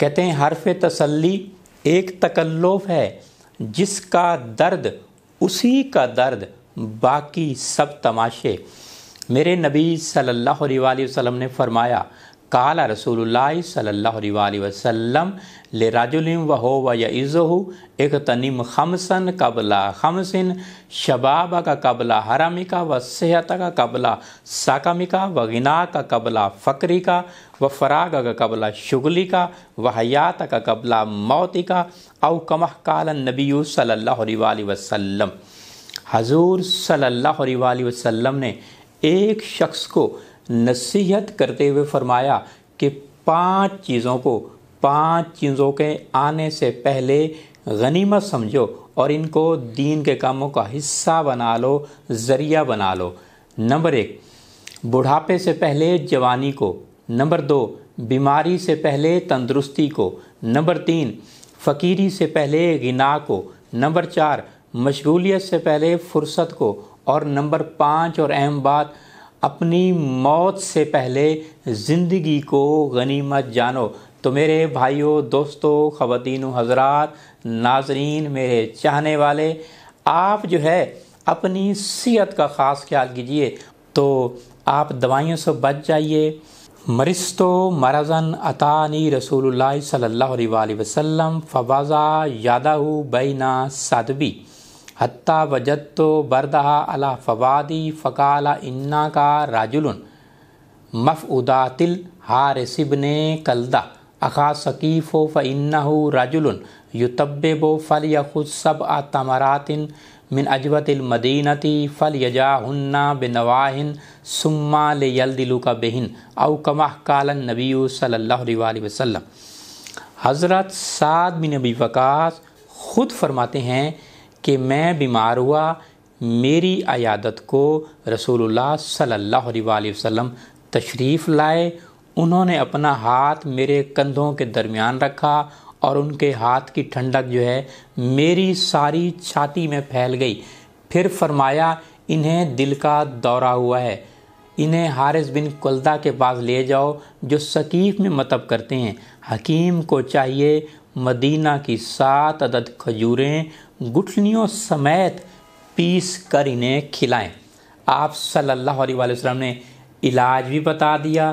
कहते हैं हरफ तसल्ली एक तकल्लुफ है जिसका दर्द उसी का दर्द बाकी सब तमाशे मेरे नबी सल्लल्लाहु अलैहि वसल्लम ने फरमाया काला रसूलुल्लाह सल्लल्लाहु अलैहि वसल्लम ले राजुलिम व हो व यज़हु एक तनिम खमसन कबला खमसिन शबाब का कबला हरामिका व सेहत का कबला साकमिका व गिना का कबला फ़करी का व फराग का कबला शुगली का व हयात का कबला मौती का अव कमह काल नबी सल्लल्लाहु अलैहि वसल्लम हजूर सल्लल्लाहु अलैहि वसल्लम ने एक शख्स को नसीहत करते हुए फरमाया कि पांच चीज़ों को पांच चीज़ों के आने से पहले गनीमत समझो और इनको दीन के कामों का हिस्सा बना लो ज़रिया बना लो नंबर एक बुढ़ापे से पहले जवानी को नंबर दो बीमारी से पहले तंदुरुस्ती को नंबर तीन फ़कीरी से पहले गिना को नंबर चार मशगूलियत से पहले फुर्सत को और नंबर पाँच और अहम बात अपनी मौत से पहले ज़िंदगी को गनीमत जानो तो मेरे भाइयों दोस्तों ख़वान हजरात नाजरीन मेरे चाहने वाले आप जो है अपनी सेहत का ख़ास ख्याल कीजिए तो आप दवाइयों से बच जाइए मरिस्तो मरजन अतानी रसूल सल्ला वसम फवाज़ा यादा बैना सादबी हत्ता वजत्तो बरदहा अला फवादी फ़काल इन्ना का राजुलुन मफ़उदातिल हारिसिब ने कल्दा अखा सकीफ़ो फ़न्ना राजुलुन युतब्बेबो फ़ल यखुद सब आतमरातिन मिन अजवतिल मदीनती फ़ल यजाहन्ना बिनवाहिन सुम्मा ले यल का बेहिन अव कमह कालन नबी अलैहि वसल्लम हज़रत साद बिन अबी वक़ास ख़ुद फरमाते हैं कि मैं बीमार हुआ मेरी अयादत को रसूलुल्लाह सल्लल्लाहु अलैहि वसल्लम तशरीफ़ लाए उन्होंने अपना हाथ मेरे कंधों के दरमियान रखा और उनके हाथ की ठंडक जो है मेरी सारी छाती में फैल गई फिर फरमाया इन्हें दिल का दौरा हुआ है इन्हें हारिस बिन कुलदा के पास ले जाओ जो सकीफ़ में मतब करते हैं हकीम को चाहिए मदीना की सात अदद खजूरें गुठलियों समेत पीस कर इन्हें खिलाएं आप सल्लल्लाहु अलैहि वसल्लम ने इलाज भी बता दिया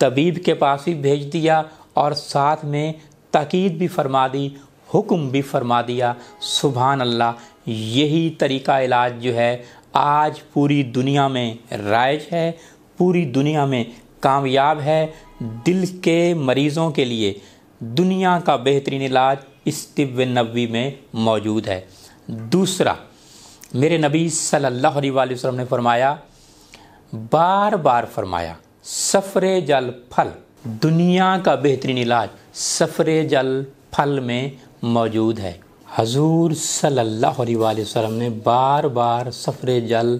तबीब के पास भी भेज दिया और साथ में तकीद भी फरमा दी हुक्म भी फरमा दिया सुबहान अल्लाह यही तरीका इलाज जो है आज पूरी दुनिया में राइज है पूरी दुनिया में कामयाब है दिल के मरीज़ों के लिए दुनिया का बेहतरीन इलाज इस तिब्ब नबी में मौजूद है दूसरा मेरे नबी सल्लल्लाहु अलैहि वसल्लम ने फरमाया बार बार फरमाया सफ़र जल फल दुनिया का बेहतरीन इलाज सफ़र जल फल में मौजूद है हजूर सल्लल्लाहु अलैहि वसल्लम ने बार बार सफ़र जल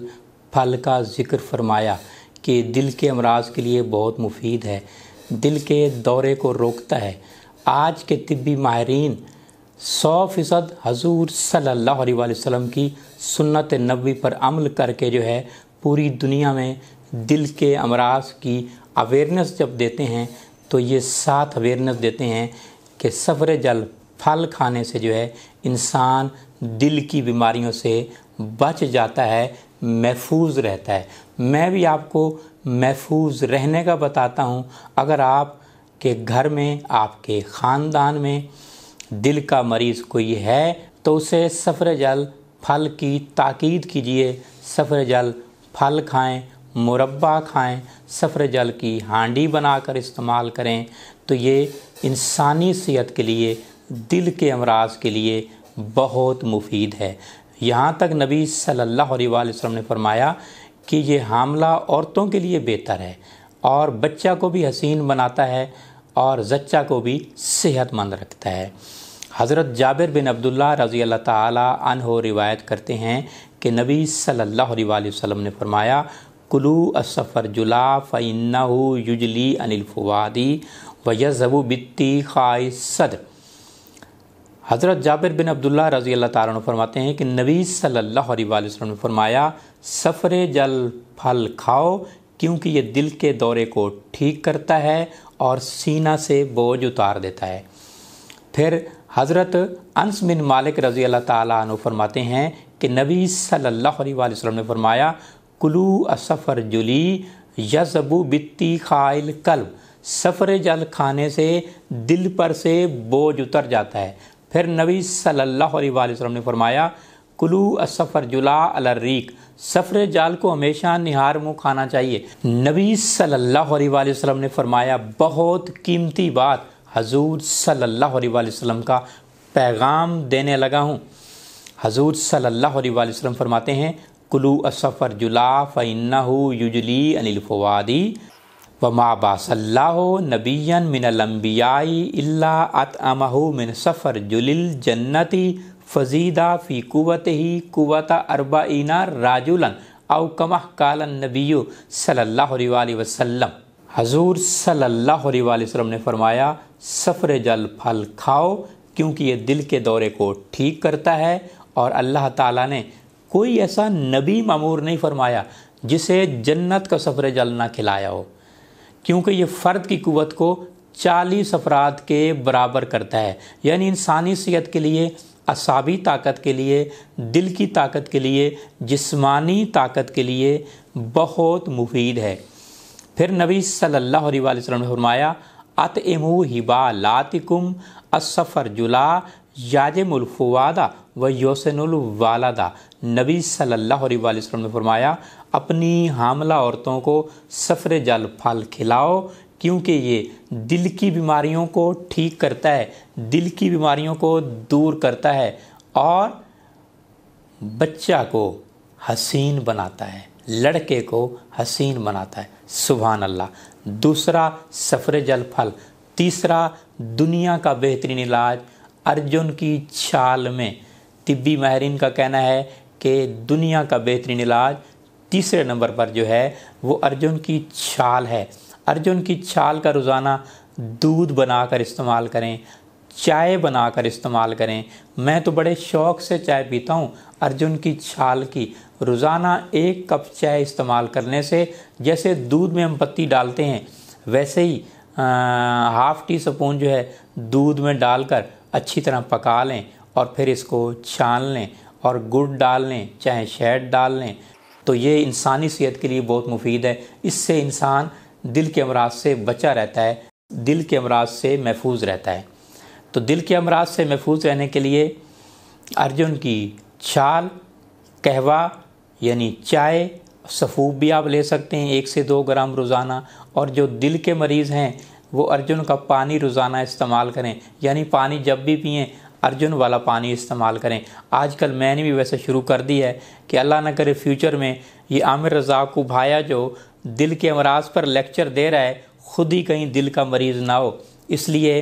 फल का ज़िक्र फरमाया कि दिल के अमराज के लिए बहुत मुफीद है दिल के दौरे को रोकता है आज के तिब्बी माहरीन सौ फ़ीसद हजूर सल्ला वसम की सुन्नत नबी पर अमल करके जो है पूरी दुनिया में दिल के अमराज की अवेयरनेस जब देते हैं तो ये साथ अवेयरनेस देते हैं कि सफ़र जल फल खाने से जो है इंसान दिल की बीमारियों से बच जाता है महफूज रहता है मैं भी आपको महफूज रहने का बताता हूँ अगर आप आपके घर में आपके ख़ानदान में दिल का मरीज़ कोई है तो उसे सफ़र जल फल की ताकीद कीजिए सफ़र जल फल खाएं मुरबा खाएं सफ़र जल की हांडी बनाकर इस्तेमाल करें तो ये इंसानी सेहत के लिए दिल के अमराज के लिए बहुत मुफीद है यहाँ तक नबी सल्लल्लाहु अलैहि वसल्लम ने फरमाया कि ये हामला औरतों के लिए बेहतर है और बच्चा को भी हसीन बनाता है और जच्चा को भी सेहतमंद रखता है हज़रत जाबिर बिन अब्दुल्ला रज़ी अल्लाह तहो रिवायत करते हैं कि नबी सल्लल्लाहु अलैहि वसल्लम ने फरमाया कुलू असफ़र जुला फ़ैन्ना युजली अनिल फवादी व यजबू बित्ती खाय सद हज़रत जाबिर बिन अब्दुल्ला रज़ी अल्लाह तारा फरमाते हैं कि नबी सल्लल्लाहु अलैहि वसल्लम ने फरमाया सफ़र जल फल खाओ क्योंकि ये दिल के दौरे को ठीक करता है और सीना से बोझ उतार देता है फिर हज़रत अंस बिन मालिक रज़ी अल्लाह ताली फरमाते हैं कि नबी सल्लल्लाहु अलैहि वसल्लम ने फरमाया कुलू असफ़र जुली यजबू बित्ती खाइल कल्ब सफ़र जल खाने से दिल पर से बोझ उतर जाता है फिर नबी सल्लल्लाहु अलैहि वसल्लम ने फरमाया कुलू असफ़र जुला अलर्रीक सफ़र जाल को हमेशा निहार मुँह खाना चाहिए नबी सल्लल्लाहु अलैहि वसल्लम ने फरमाया बहुत कीमती बात हजूर सल्लल्लाहु अलैहि वसल्लम का पैगाम देने लगा हूँ हजूर सल्लल्लाहु अलैहि वसल्लम फरमाते हैं कुलू असफ़र जुला फ़ैन्ना युजली अनिलफवादी व माबासल्ला नबीन मिनलम्बियाई अत अमहू मिन सफ़र जुलिल जन्नती फजीदा फ़ी कुत ही अरबा इना राजुलन औ कमह कालन नबीयू सल्लल्लाहु अलैहि वसल्लम हजूर सल्लल्लाहु अलैहि वसल्लम ने फरमाया सफरे जल फल खाओ क्योंकि ये दिल के दौरे को ठीक करता है और अल्लाह ताला ने कोई ऐसा नबी मामूर नहीं फरमाया जिसे जन्नत का सफ़रे जल ना खिलाया हो क्योंकि ये फ़र्द की कुत को चालीस अफराद के बराबर करता है यानी इंसानी सेहत के लिए असाबी ताकत के लिए दिल की ताकत के लिए जिस्मानी ताकत के लिए बहुत मुफीद है फिर नबी सल्लल्लाहु अलैहि वसल्लम ने फरमाया अत इमु हिबा लातिकुम असफ़र जुला याजमुलफवादा व योसनवालदा नबी सल्लल्लाहु अलैहि वसल्लम ने फरमाया अपनी हामला औरतों को सफ़र जल फल खिलाओ क्योंकि ये दिल की बीमारियों को ठीक करता है दिल की बीमारियों को दूर करता है और बच्चा को हसीन बनाता है लड़के को हसीन बनाता है सुबह अल्लाह दूसरा सफ़र जल फल तीसरा दुनिया का बेहतरीन इलाज अर्जुन की छाल में तिब्बी माहरीन का कहना है कि दुनिया का बेहतरीन इलाज तीसरे नंबर पर जो है वो अर्जुन की छाल है अर्जुन की छाल का रोज़ाना दूध बनाकर इस्तेमाल करें चाय बनाकर इस्तेमाल करें मैं तो बड़े शौक़ से चाय पीता हूँ अर्जुन की छाल की रोज़ाना एक कप चाय इस्तेमाल करने से जैसे दूध में हम पत्ती डालते हैं वैसे ही हाफ़ टी स्पून जो है दूध में डालकर अच्छी तरह पका लें और फिर इसको छान लें और गुड़ डाल लें चाहे शहद डाल लें तो ये इंसानी सेहत के लिए बहुत मुफीद है इससे इंसान दिल के अमराज से बचा रहता है दिल के अमराज से महफूज रहता है तो दिल के अमराज से महफूज रहने के लिए अर्जुन की छाल कहवा यानी चाय सफ़ूब भी आप ले सकते हैं एक से दो ग्राम रोज़ाना और जो दिल के मरीज़ हैं वो अर्जुन का पानी रोज़ाना इस्तेमाल करें यानी पानी जब भी पिएँ अर्जुन वाला पानी इस्तेमाल करें आजकल मैंने भी वैसे शुरू कर दी है कि अल्लाह ना करे फ्यूचर में ये आमिर रज़ा को भाया जो दिल के अमराज पर लेक्चर दे रहा है खुद ही कहीं दिल का मरीज़ ना हो इसलिए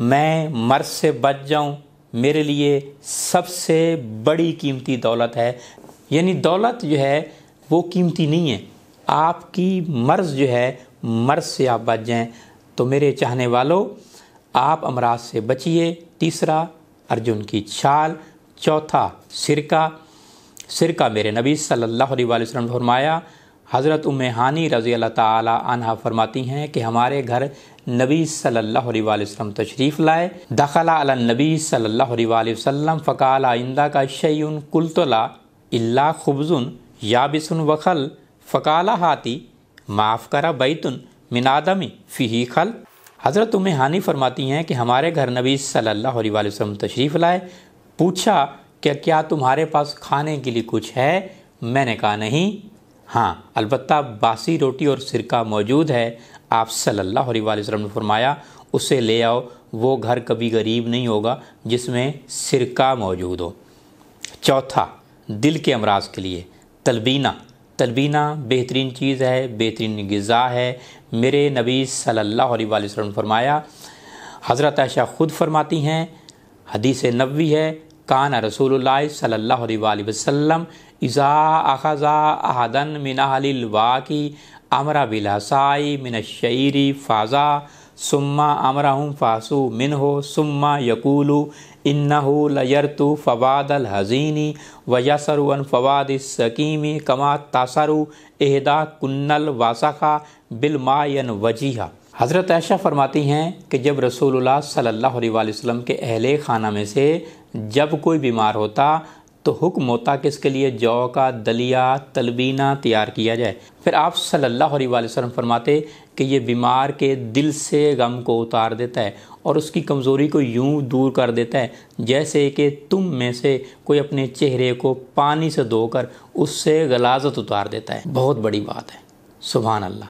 मैं मर्ज से बच जाऊं मेरे लिए सबसे बड़ी कीमती दौलत है यानी दौलत जो है वो कीमती नहीं है आपकी मर्ज़ जो है मर्ज़ से आप बच जाएं तो मेरे चाहने वालों आप अमराज से बचिए तीसरा अर्जुन की छाल चौथा सिरका सिरका मेरे नबी सल्लल्लाहु अलैहि वसल्लम ने फरमाया हज़रत हानी रज़ी अल्लाह तहा फरमाती हैं कि हमारे घर नबी सल्लल्लाहु अलैहि वसल्लम तशरीफ़ लाए दखला अला नबी सल्लल्लाहु अलैहि वसल्लम फ़काल आइंदा का शयन कुलतला इल्ला खुबजुन याबिसन वखल फ़काला हाथी माफ़ करा बैतुन मिनादमी फ़ी खल हज़रत उम फरमाती हैं कि हमारे घर नबी सल्लल्लाहु अलैहि वसल्लम तशरीफ़ लाए पूछा कि क्या तुम्हारे पास खाने के लिए कुछ है मैंने कहा नहीं हाँ अलबत् बासी रोटी और सिरका मौजूद है आप सल्लल्लाहु अलैहि वसल्लम ने फरमाया उसे ले आओ वो घर कभी गरीब नहीं होगा जिसमें सिरका मौजूद हो चौथा दिल के अमराज के लिए तलबीना तलबीना बेहतरीन चीज़ है बेहतरीन गज़ा है मेरे नबी सल्लल्लाहु अलैहि वसल्लम ने फरमाया हज़रत आयशा ख़ुद फरमाती हैं हदीस नबी है कान रसूल सल्लल्लाहु अलैहि वसल्लम इज़ा अखज़ा अहदन मिनाहल वाकी अमरा बिलासाई मिन शरी फ़ाज़ा सुम्मा हम फासु मिन हो सुम्मा यकूलू इन्नहू लयरतु फ़वाद हज़ीनी व अन फ़वाद सकीमी कमा तासरु एहदा कुन्नल वासखा मायन वजीहा हज़रत ऐशा फरमाती हैं कि जब रसूलुल्लाह सल्लल्लाहु अलैहि वसल्लम के अहले खाना में से जब कोई बीमार होता तो हुक्मोता किसके लिए जौ का दलिया तलबीना तैयार किया जाए फिर आप सल्लल्लाहु अलैहि वसल्लम फरमाते कि ये बीमार के दिल से गम को उतार देता है और उसकी कमज़ोरी को यूं दूर कर देता है जैसे कि तुम में से कोई अपने चेहरे को पानी से धोकर उससे गलाजत उतार देता है बहुत बड़ी बात है सुबह अल्लाह